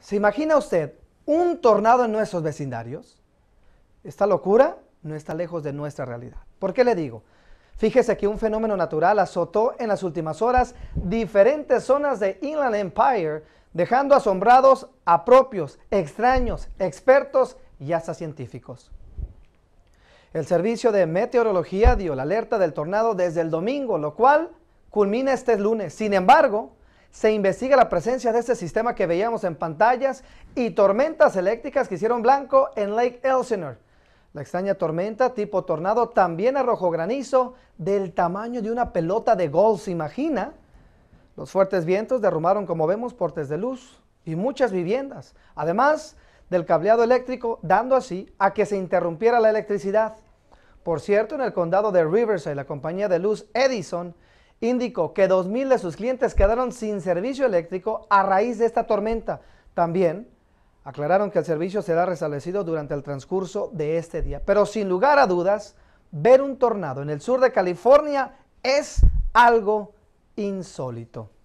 ¿Se imagina usted un tornado en nuestros vecindarios? Esta locura no está lejos de nuestra realidad. ¿Por qué le digo? Fíjese que un fenómeno natural azotó en las últimas horas diferentes zonas de Inland Empire, dejando asombrados a propios, extraños, expertos y hasta científicos. El servicio de meteorología dio la alerta del tornado desde el domingo, lo cual culmina este lunes. Sin embargo, se investiga la presencia de este sistema que veíamos en pantallas y tormentas eléctricas que hicieron blanco en Lake Elsinore. La extraña tormenta tipo tornado también arrojó granizo del tamaño de una pelota de golf, ¿se imagina? Los fuertes vientos derrumbaron, como vemos, portes de luz y muchas viviendas, además del cableado eléctrico, dando así a que se interrumpiera la electricidad. Por cierto, en el condado de Riverside, la compañía de luz Edison indicó que 2.000 de sus clientes quedaron sin servicio eléctrico a raíz de esta tormenta. También aclararon que el servicio será restablecido durante el transcurso de este día. Pero sin lugar a dudas, ver un tornado en el sur de California es algo insólito.